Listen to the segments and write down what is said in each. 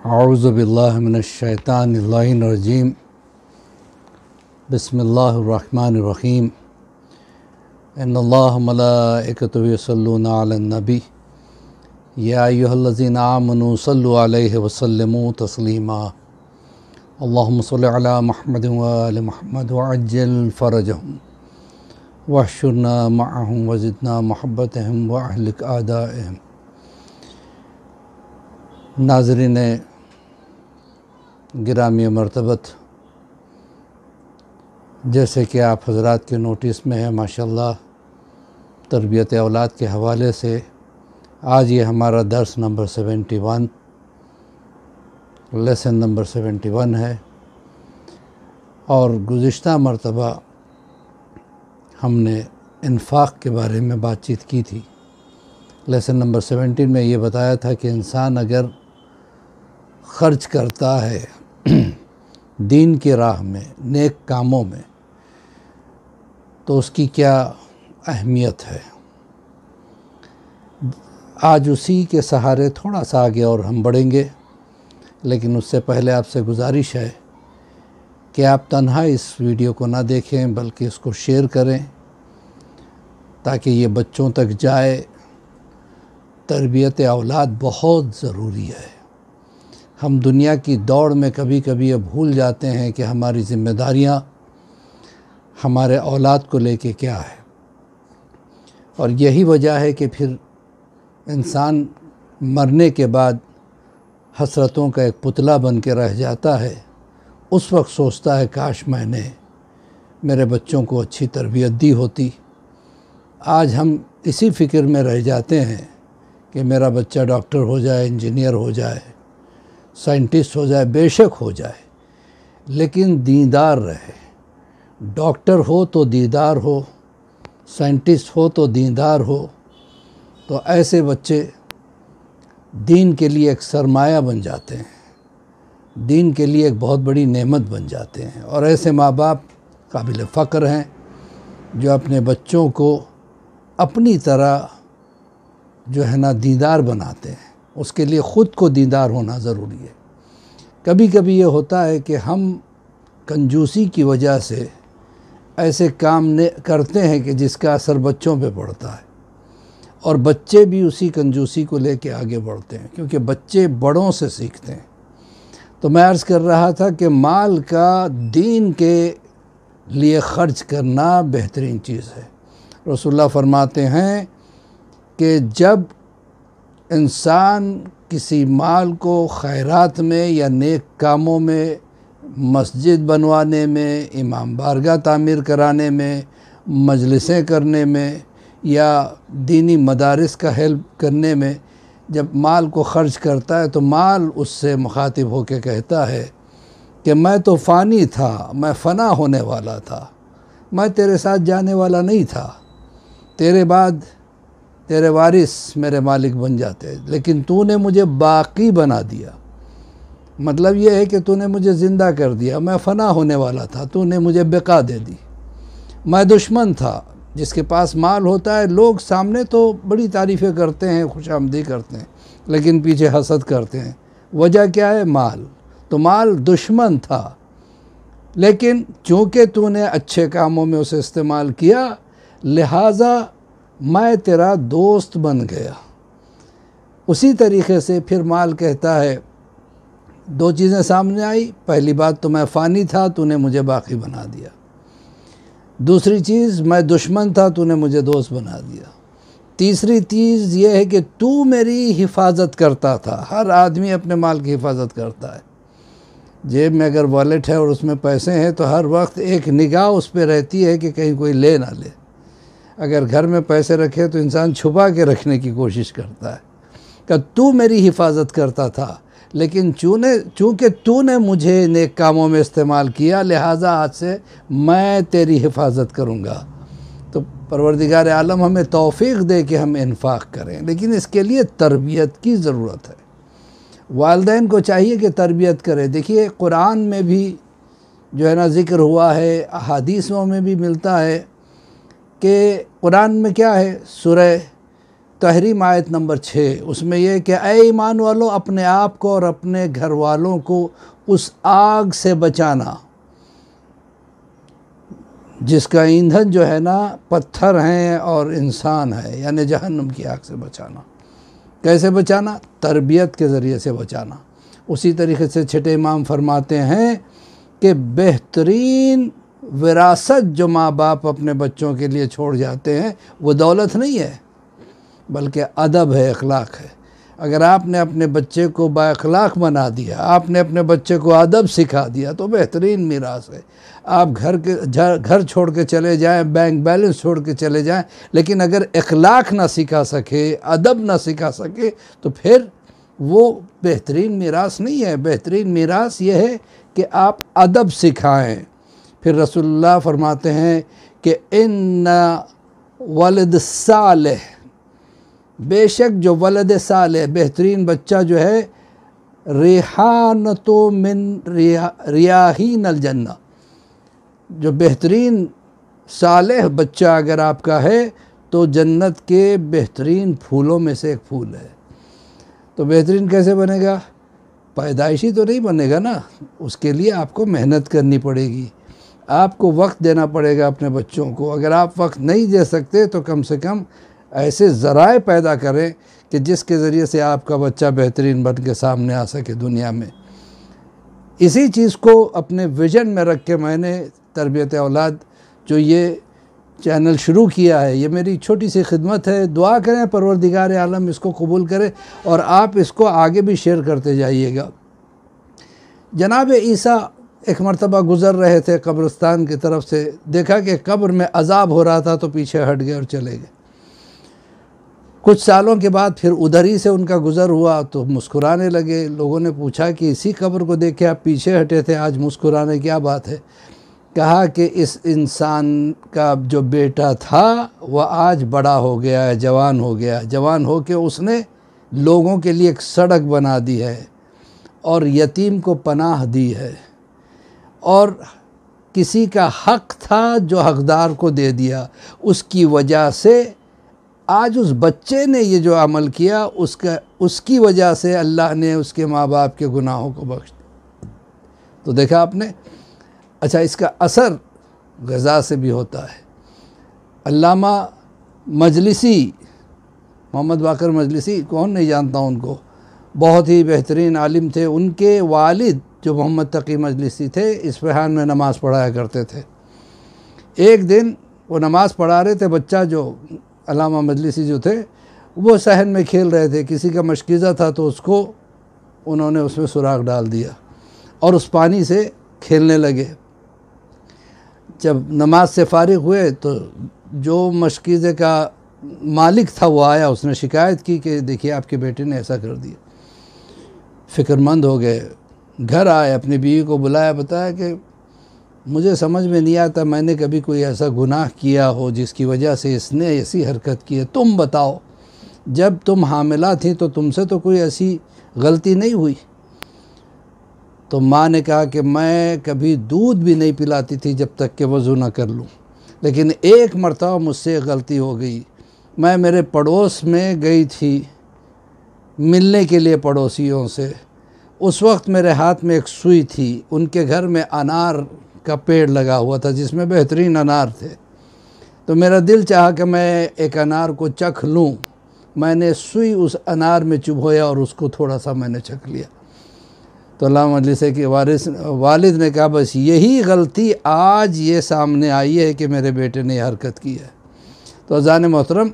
आउज़बिल्लिनशैतानरजीम बसमीम इनकतबी याजी आमनसल वसलम तस्लीमा अल्लासल महमद महमद अज्जल फ़रजहम वाशुरना माहम महब्बत अहम वाहलिक आदा ग्रामी मरतबत जैसे कि आप हजरात के नोटिस में है माशाल्लाह तरबियत औलाद के हवाले से आज ये हमारा दर्स number seventy one lesson number seventy one है और गुज्त मरतबा हमने इनफाक के बारे में बातचीत की थी लेसन नंबर सेवेंटीन में ये बताया था कि इंसान अगर ख़र्च करता है दीन की राह में नेक कामों में तो उसकी क्या अहमियत है आज उसी के सहारे थोड़ा सा आगे और हम बढ़ेंगे लेकिन उससे पहले आपसे गुजारिश है कि आप तन्हा इस वीडियो को ना देखें बल्कि इसको शेयर करें ताकि ये बच्चों तक जाए तरबियत औलाद बहुत ज़रूरी है हम दुनिया की दौड़ में कभी कभी ये भूल जाते हैं कि हमारी ज़िम्मेदारियाँ हमारे औलाद को लेके क्या है और यही वजह है कि फिर इंसान मरने के बाद हसरतों का एक पुतला बन के रह जाता है उस वक्त सोचता है काश मैंने मेरे बच्चों को अच्छी तरबियत दी होती आज हम इसी फिक्र में रह जाते हैं कि मेरा बच्चा डॉक्टर हो जाए इंजीनियर हो जाए साइंटिस्ट हो जाए बेशक हो जाए लेकिन दीदार रहे डॉक्टर हो तो दीदार हो साइंटिस्ट हो तो दीदार हो तो ऐसे बच्चे दीन के लिए एक सरमाया बन जाते हैं दीन के लिए एक बहुत बड़ी नेमत बन जाते हैं और ऐसे माँ बाप काबिल फ़ख्र हैं जो अपने बच्चों को अपनी तरह जो है ना दीदार बनाते हैं उसके लिए ख़ुद को दीदार होना ज़रूरी है कभी कभी ये होता है कि हम कंजूसी की वजह से ऐसे काम ने करते हैं कि जिसका असर बच्चों पे पड़ता है और बच्चे भी उसी कंजूसी को लेके आगे बढ़ते हैं क्योंकि बच्चे बड़ों से सीखते हैं तो मैं अर्ज़ कर रहा था कि माल का दीन के लिए ख़र्च करना बेहतरीन चीज़ है रसुल्ला फरमाते हैं कि जब इंसान किसी माल को खैरात में या नेक कामों में मस्जिद बनवाने में इमाम बारगा तामीर कराने में मजलिसें करने में या दीनी मदारस का हेल्प करने में जब माल को ख़र्च करता है तो माल उससे मुखातिब होकर कहता है कि मैं तो फ़ानी था मैं फ़ना होने वाला था मैं तेरे साथ जाने वाला नहीं था तेरे बाद तेरे वारिस मेरे मालिक बन जाते लेकिन तूने मुझे बाकी बना दिया मतलब ये है कि तूने मुझे ज़िंदा कर दिया मैं फना होने वाला था तूने मुझे बेका दे दी मैं दुश्मन था जिसके पास माल होता है लोग सामने तो बड़ी तारीफ़ें करते हैं खुश आमदी करते हैं लेकिन पीछे हसद करते हैं वजह क्या है माल तो माल दुश्मन था लेकिन चूँकि तूने अच्छे कामों में उसे इस्तेमाल किया लिहाजा मैं तेरा दोस्त बन गया उसी तरीके से फिर माल कहता है दो चीज़ें सामने आई पहली बात तो मैं फ़ानी था तूने मुझे बाकी बना दिया दूसरी चीज़ मैं दुश्मन था तूने मुझे दोस्त बना दिया तीसरी चीज़ यह है कि तू मेरी हिफाजत करता था हर आदमी अपने माल की हिफाजत करता है जेब में अगर वॉलेट है और उसमें पैसे हैं तो हर वक्त एक निगाह उस पर रहती है कि कहीं कोई ले ना ले अगर घर में पैसे रखे तो इंसान छुपा के रखने की कोशिश करता है कि तू मेरी हिफाजत करता था लेकिन चूने चूँकि तूने मुझे नेक कामों में इस्तेमाल किया लिहाजा आज से मैं तेरी हिफाजत करूँगा तो परवरदिगार आलम हमें तोफ़ी दे कि हम इन्फाक करें लेकिन इसके लिए तरबियत की ज़रूरत है वालदेन को चाहिए कि तरबियत करें देखिए कुरान में भी जो है ना ज़िक्र हुआ है अहादीसों में भी मिलता है कि कुरान में क्या है सुरह तहरीम आयत नंबर छः उसमें यह कि ए ईमान वालों अपने आप को और अपने घर वालों को उस आग से बचाना जिसका ईंधन जो है ना पत्थर हैं और इंसान है यानी जहन्नम की आग से बचाना कैसे बचाना तरबियत के ज़रिए से बचाना उसी तरीके से छठे इमाम फरमाते हैं कि बेहतरीन विरासत जो माँ बाप अपने बच्चों के लिए छोड़ जाते हैं वो दौलत नहीं है बल्कि अदब है अखलाक है अगर आपने अपने बच्चे को बाखलाक बना दिया आपने अपने बच्चे को अदब सिखा दिया तो बेहतरीन मीरास है आप घर के घर छोड़ के चले जाएं बैंक बैलेंस छोड़ के चले जाएं लेकिन अगर अखलाक ना सिखा सके अदब ना सिखा सके तो फिर वो बेहतरीन मीरास नहीं है बेहतरीन मीरास ये है कि आप अदब सिखाएं फिर रसोल्ला फरमाते हैं कि इन वलद साल बेशक जो वलद साल बेहतरीन बच्चा जो है रेहान तो मिन रिया रियाहीन अलजन्ना जो बेहतरीन साल बच्चा अगर आपका है तो जन्नत के बेहतरीन फूलों में से एक फूल है तो बेहतरीन कैसे बनेगा पैदाइशी तो नहीं बनेगा ना उसके लिए आपको मेहनत करनी पड़ेगी आपको वक्त देना पड़ेगा अपने बच्चों को अगर आप वक्त नहीं दे सकते तो कम से कम ऐसे ज़राए पैदा करें कि जिसके ज़रिए से आपका बच्चा बेहतरीन बन के सामने आ सके दुनिया में इसी चीज़ को अपने विजन में रख के मैंने तरबियत औलाद जो ये चैनल शुरू किया है ये मेरी छोटी सी खिदमत है दुआ करें परवरदिगार आलम इसको कबूल करें और आप इसको आगे भी शेयर करते जाइएगा जनाब ईसा एक मरतबा गुज़र रहे थे कब्रस्तान की तरफ से देखा कि कब्र में अजाब हो रहा था तो पीछे हट गए और चले गए कुछ सालों के बाद फिर उधर ही से उनका गुज़र हुआ तो मुस्कुराने लगे लोगों ने पूछा कि इसी कब्र को देख के आप पीछे हटे थे आज मुस्कुराने क्या बात है कहा कि इस इंसान का जो बेटा था वह आज बड़ा हो गया है जवान हो गया जवान हो के उसने लोगों के लिए एक सड़क बना दी है और यतीम को पनाह दी है और किसी का हक था जो हकदार को दे दिया उसकी वजह से आज उस बच्चे ने ये जो अमल किया उसका उसकी वजह से अल्लाह ने उसके माँ बाप के गुनाहों को बख्श तो देखा आपने अच्छा इसका असर गज़ा से भी होता है अल्लामा मजलिसी मोहम्मद बाकर मजलिसी कौन नहीं जानता उनको बहुत ही बेहतरीन आलिम थे उनके वालिद जो मोहम्मद तकी मजलिसी थे इसफहान में नमाज़ पढ़ाया करते थे एक दिन वो नमाज़ पढ़ा रहे थे बच्चा जो अलामा मजलिसी जो थे वो सहन में खेल रहे थे किसी का मशकीज़ा था तो उसको उन्होंने उसमें सुराख डाल दिया और उस पानी से खेलने लगे जब नमाज से फारिग हुए तो जो मशकीज़े का मालिक था वो आया उसने शिकायत की कि देखिए आपके बेटे ने ऐसा कर दिया फ़िक्रमंद हो गए घर आए अपनी बीवी को बुलाया बताया कि मुझे समझ में नहीं आता मैंने कभी कोई ऐसा गुनाह किया हो जिसकी वजह से इसने ऐसी हरकत की है तुम बताओ जब तुम हामिला थी तो तुमसे तो कोई ऐसी गलती नहीं हुई तो माँ ने कहा कि मैं कभी दूध भी नहीं पिलाती थी जब तक कि वज़ू ना कर लूँ लेकिन एक मरतबा मुझसे गलती हो गई मैं मेरे पड़ोस में गई थी मिलने के लिए पड़ोसियों से उस वक्त मेरे हाथ में एक सुई थी उनके घर में अनार का पेड़ लगा हुआ था जिसमें बेहतरीन अनार थे तो मेरा दिल चाहा कि मैं एक अनार को चख लूँ मैंने सुई उस अनार में चुभोया और उसको थोड़ा सा मैंने चख लिया तो अल्लाह मजलिस के वारिस वालिद ने कहा बस यही गलती आज ये सामने आई है कि मेरे बेटे ने हरकत की है तो अजान मोहतरम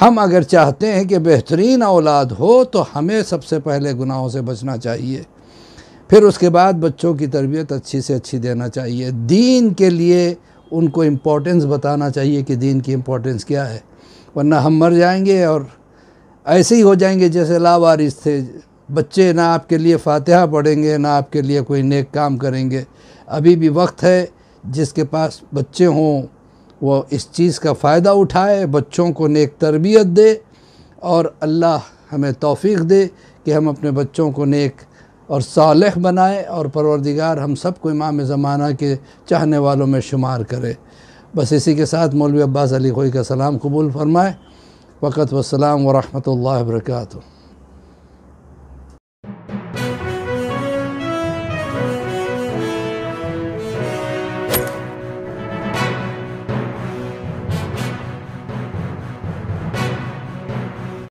हम अगर चाहते हैं कि बेहतरीन औलाद हो तो हमें सबसे पहले गुनाहों से बचना चाहिए फिर उसके बाद बच्चों की तरबियत अच्छी से अच्छी देना चाहिए दीन के लिए उनको इम्पोर्टेंस बताना चाहिए कि दीन की इम्पोर्टेंस क्या है वरना हम मर जाएंगे और ऐसे ही हो जाएंगे जैसे लावारिस थे बच्चे ना आपके लिए फातिहा पढ़ेंगे ना आपके लिए कोई नेक काम करेंगे अभी भी वक्त है जिसके पास बच्चे हों वो इस चीज़ का फ़ायदा उठाए बच्चों को नेक तरबियत दे और अल्लाह हमें तोफ़ी दे कि हम अपने बच्चों को नेक और साल बनाए और परवरदिगार हम सब को इमाम ज़माना के चाहने वालों में शुमार करे बस इसी के साथ मौलवी अब्बास अली खोई का सलाम कबूल फरमाए वक़्त वसलाम वरहमल वर्का